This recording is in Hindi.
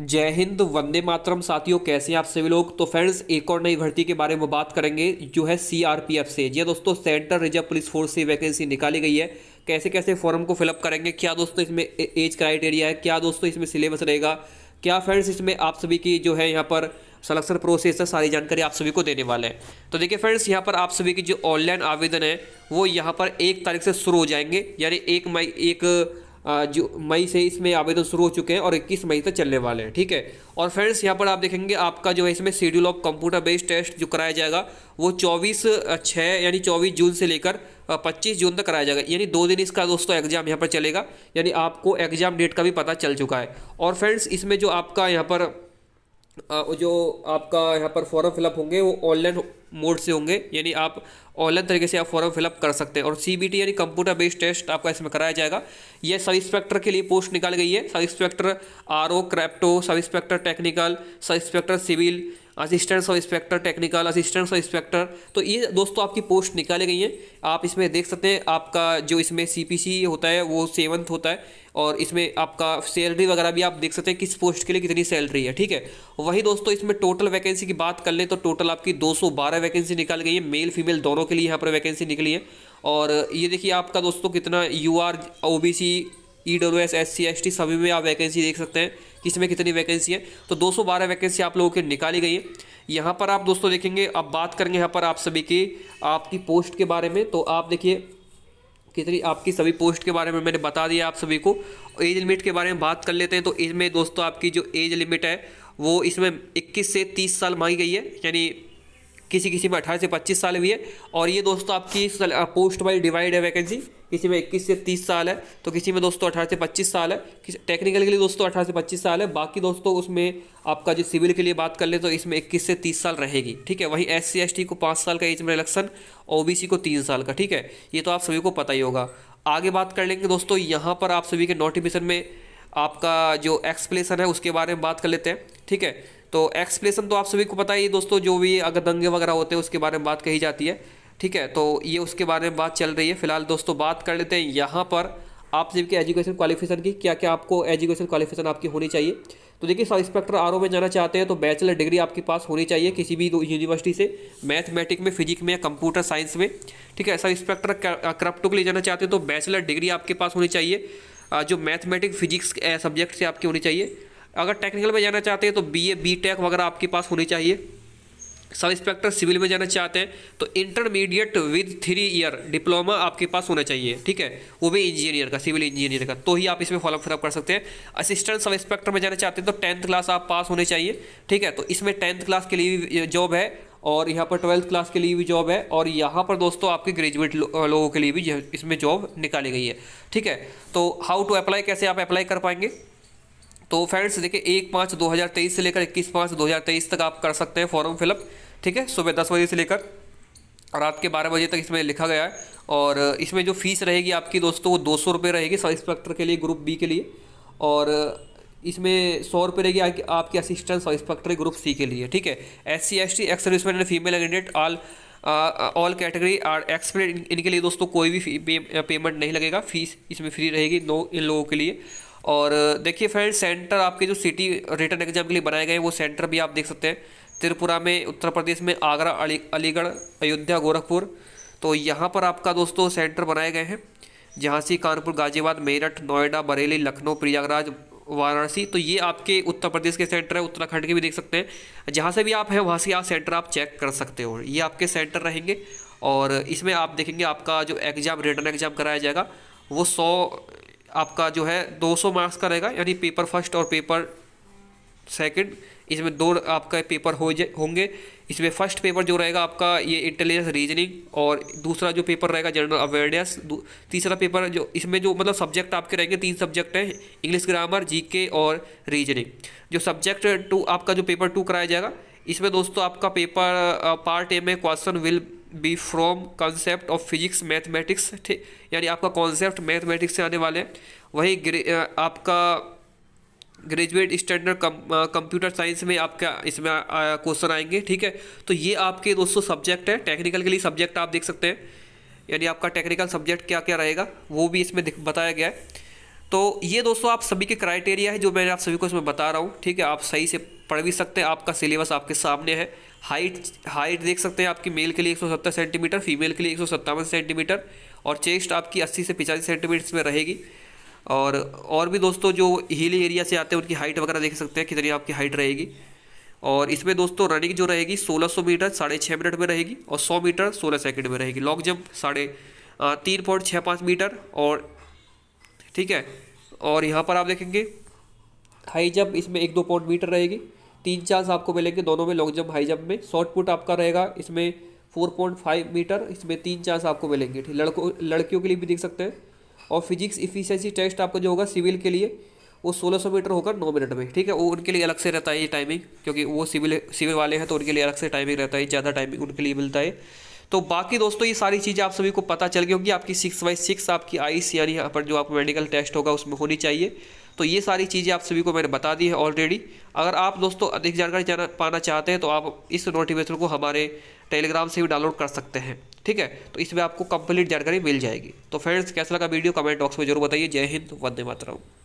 जय हिंद वंदे मातरम साथियों कैसे हैं आप सभी लोग तो फ्रेंड्स एक और नई भर्ती के बारे में बात करेंगे जो है सीआरपीएफ से जी हाँ दोस्तों सेंट्रल रिजर्व पुलिस फोर्स से वैकेंसी निकाली गई है कैसे कैसे फॉर्म को फिलअप करेंगे क्या दोस्तों इसमें एज क्राइटेरिया है क्या दोस्तों इसमें सिलेबस रहेगा क्या फ्रेंड्स इसमें आप सभी की जो है यहाँ पर सलेक्शन प्रोसेस है सारी जानकारी आप सभी को देने वाले हैं तो देखिए फ्रेंड्स यहाँ पर आप सभी की जो ऑनलाइन आवेदन है वो यहाँ पर एक तारीख से शुरू हो जाएंगे यानी एक मई एक जो मई से इसमें आवेदन शुरू हो चुके हैं और 21 मई तक चलने वाले हैं ठीक है और फ्रेंड्स यहाँ पर आप देखेंगे आपका जो है इसमें schedule of computer based test जो कराया जाएगा वो चौबीस छः यानी चौबीस जून से लेकर पच्चीस जून तक कराया जाएगा यानी दो दिन इसका दोस्तों एग्जाम यहाँ पर चलेगा यानी आपको एग्जाम डेट का भी पता चल चुका है और फ्रेंड्स इसमें जो आपका यहाँ पर जो आपका यहाँ पर फॉर्म फिलअप होंगे वो ऑनलाइन मोड से होंगे यानी आप ऑनलाइन तरीके से आप फॉर्म फिलअप कर सकते हैं और सी बी टी यानी कंप्यूटर बेस्ड टेस्ट आपका इसमें कराया जाएगा यह सब इंस्पेक्टर के लिए पोस्ट निकाल गई है सब इंस्पेक्टर आर ओ क्रैप्टो sub inspector technical sub inspector civil assistants of inspector technical assistants of inspector तो ये दोस्तों आपकी पोस्ट निकाली गई हैं आप इसमें देख सकते हैं आपका जो इसमें सीपीसी होता है वो सेवन्थ होता है और इसमें आपका सैलरी वगैरह भी आप देख सकते हैं किस पोस्ट के लिए कितनी सैलरी है ठीक है वही दोस्तों इसमें टोटल वैकेंसी की बात कर लें तो टोटल आपकी 212 वैकेंसी निकाल गई है मेल फीमेल दोनों के लिए यहाँ पर वैकेंसी निकली है और ये देखिए आपका दोस्तों कितना U R O B C E W S S C S T सभी में आप वैकेंसी देख सकते हैं किसमें कितनी वैकेंसी है तो 212 वैकेंसी आप लोगों की निकाली गई है यहाँ पर आप दोस्तों देखेंगे अब बात करेंगे यहाँ पर आप सभी की आपकी पोस्ट के बारे में तो आप देखिए कितनी आपकी सभी पोस्ट के बारे में मैंने बता दिया आप सभी को एज लिमिट के बारे में बात कर लेते हैं तो इसमें दोस्तों आपकी जो एज लिमिट है वो इसमें इक्कीस से तीस साल मांगी गई है यानी किसी किसी में अठारह से पच्चीस साल भी है और ये दोस्तों आपकी पोस्ट वाइज डिवाइड है वैकेंसी किसी में इक्कीस से तीस साल है तो किसी में दोस्तों अठारह से पच्चीस साल है टेक्निकल के लिए दोस्तों अठारह से पच्चीस साल है बाकी दोस्तों उसमें आपका जो सिविल के लिए बात कर ले तो इसमें इक्कीस से तीस साल रहेगी ठीक है वहीं एस सी को पाँच साल का एज में इलेक्शन ओ को तीन साल का ठीक है ये तो आप सभी को पता ही होगा आगे बात कर लेंगे दोस्तों यहाँ पर आप सभी के नोटिफिकेशन में आपका जो एक्सप्लेसन है उसके बारे में बात कर लेते हैं ठीक है तो एक्सप्लेसन तो आप सभी को पता ही दोस्तों जो भी अगर दंगे वगैरह होते हैं उसके बारे में बात कही जाती है ठीक है तो ये उसके बारे में बात चल रही है फिलहाल दोस्तों बात कर लेते हैं यहाँ पर आप सिर्फ के एजुकेशन क्वालिफिकेशन की क्या क्या आपको एजुकेशन क्वालिफिकेशन आपकी होनी चाहिए तो देखिए सब इंस्पेक्टर आर में जाना चाहते हैं तो बैचलर डिग्री आपके पास होनी चाहिए किसी भी यूनिवर्सिटी से मैथमेटिक में फिजिक्स में या कंप्यूटर साइंस में ठीक है सब इंस्पेक्टर करप्टो के लिए जाना चाहते हैं तो बैचलर डिग्री आपके पास होनी चाहिए जो मैथमेटिक फिजिक्स सब्जेक्ट से आपकी होनी चाहिए अगर टेक्निकल में जाना चाहते हैं तो बी ए बी वगैरह आपके पास होनी चाहिए सब इंस्पेक्टर सिविल में जाना चाहते हैं तो intermediate with three year diploma आपके पास होना चाहिए ठीक है वो भी इंजीनियर का सिविल इंजीनियर का तो ही आप इसमें फॉलोअप फिलअप कर सकते हैं असिस्टेंट सब इंस्पेक्टर में जाना चाहते हैं तो टेंथ क्लास आप पास होने चाहिए ठीक है तो इसमें टेंथ क्लास के लिए भी जॉब है और यहाँ पर ट्वेल्थ क्लास के लिए भी जॉब है और यहाँ पर दोस्तों आपके ग्रेजुएट लो, लोगों के लिए भी इसमें जॉब निकाली गई है ठीक है तो हाउ टू अप्लाई कैसे आप अप्लाई कर पाएंगे तो फ्रेंड्स देखिए एक पाँच दो हज़ार तेईस से लेकर इक्कीस पाँच दो हज़ार तेईस तक आप कर सकते हैं फॉर्म फिलअप ठीक है सुबह दस बजे से लेकर रात के बारह बजे तक इसमें लिखा गया है और इसमें जो फीस रहेगी आपकी दोस्तों वो दो सौ रुपये रहेगी सब इंस्पेक्टर के लिए ग्रुप बी के लिए और इसमें सौ रुपये रहेगी आपकी assistant sub inspector group C के लिए ठीक है S C S T ex serviceman and female candidate all all category are exempted इनके लिए दोस्तों कोई भी पे, पेमेंट नहीं लगेगा फीस इसमें फ्री रहेगी नो इन लोगों के लिए और देखिए फ्रेंड सेंटर आपके जो सिटी रिटर्न एग्जाम के लिए बनाए गए हैं वो सेंटर भी आप देख सकते हैं त्रिपुरा में उत्तर प्रदेश में आगरा अलीगढ़ अयोध्या गोरखपुर तो यहाँ पर आपका दोस्तों सेंटर बनाए गए हैं झांसी कानपुर गाजियाबाद मेरठ नोएडा बरेली लखनऊ प्रयागराज वाराणसी तो ये आपके उत्तर प्रदेश के सेंटर है उत्तराखंड के भी देख सकते हैं जहाँ से भी आप हैं वहाँ से आप सेंटर आप चेक कर सकते हो ये आपके सेंटर रहेंगे और इसमें आप देखेंगे आपका जो एग्ज़ाम रिटर्न एग्ज़ाम कराया जाएगा वो सौ आपका जो है 200 मार्क्स का रहेगा यानी पेपर फर्स्ट और पेपर सेकंड इसमें दो आपका पेपर हो होंगे इसमें फर्स्ट पेपर जो रहेगा आपका ये इंटेलिजेंस रीजनिंग और दूसरा जो पेपर रहेगा जनरल अवेयरनेस तीसरा पेपर जो इसमें जो मतलब सब्जेक्ट आपके रहेंगे तीन सब्जेक्ट हैं English grammar G K reasoning जो सब्जेक्ट टू आपका जो पेपर टू कराया जाएगा इसमें दोस्तों आपका पेपर पार्ट ए में question will be from concept of physics mathematics ठीक यानी आपका कॉन्सेप्ट मैथमेटिक्स से आने वाले हैं वहीं ग्रे, आपका ग्रेजुएट स्टैंडर्ड कंप्यूटर साइंस में आपका इसमें क्वेश्चन आएंगे ठीक है तो ये आपके दोस्तों सब्जेक्ट है टेक्निकल के लिए सब्जेक्ट आप देख सकते हैं यानी आपका टेक्निकल सब्जेक्ट क्या क्या रहेगा वो भी इसमें बताया गया है तो ये दोस्तों आप सभी के क्राइटेरिया है जो मैंने आप सभी को इसमें बता रहा हूँ ठीक है आप सही से पढ़ भी सकते हैं आपका सिलेबस आपके सामने है हाइट हाइट देख सकते हैं आपकी मेल के लिए 170 सेंटीमीटर फीमेल के लिए एक सेंटीमीटर और चेस्ट आपकी 80 से पिचासी सेंटीमीटर में रहेगी और और भी दोस्तों जो हिली एरिया से आते हैं उनकी हाइट वगैरह देख सकते हैं कितनी आपकी हाइट रहेगी और इसमें दोस्तों रनिंग जो रहेगी 1600 मीटर साढ़े छः मिनट में रहेगी और 100 मीटर 16 सेकंड में रहेगी लॉन्ग जंप साढ़े तीन पॉइंट छः पाँच मीटर और ठीक है और यहाँ पर आप देखेंगे हाई जंप इसमें एक दो पॉइंट मीटर रहेगी तीन चांस आपको मिलेंगे दोनों में लॉन्ग जंप हाई जंप में शॉर्ट पुट आपका रहेगा इसमें फोर पॉइंट फाइव मीटर इसमें तीन चांस आपको मिलेंगे ठीक लड़कों लड़कियों के लिए भी देख सकते हैं और फिजिक्स इफिशियंसी टेस्ट आपका जो होगा सिविल के लिए वो 1600 मीटर होगा नौ मिनट में ठीक है वो उनके लिए अलग से रहता है ये टाइमिंग क्योंकि वो सिविल सिविल वाले हैं तो उनके लिए अलग से टाइमिंग रहता है ज़्यादा टाइमिंग उनके लिए मिलता है तो बाकी दोस्तों ये सारी चीज़ें आप सभी को पता चल गई होगी आपकी सिक्स बाई सिक्स आपकी आइस यानी यहाँ पर जो आपका मेडिकल टेस्ट होगा उसमें होनी चाहिए तो ये सारी चीज़ें आप सभी को मैंने बता दी है ऑलरेडी अगर आप दोस्तों अधिक जानकारी पाना चाहते हैं तो आप इस नोटिफिकेशन को हमारे टेलीग्राम से भी डाउनलोड कर सकते हैं ठीक है तो इसमें आपको कंप्लीट जानकारी मिल जाएगी तो फ्रेंड्स कैसा लगा वीडियो कमेंट बॉक्स में जरूर बताइए जय हिंद वंदे मातरम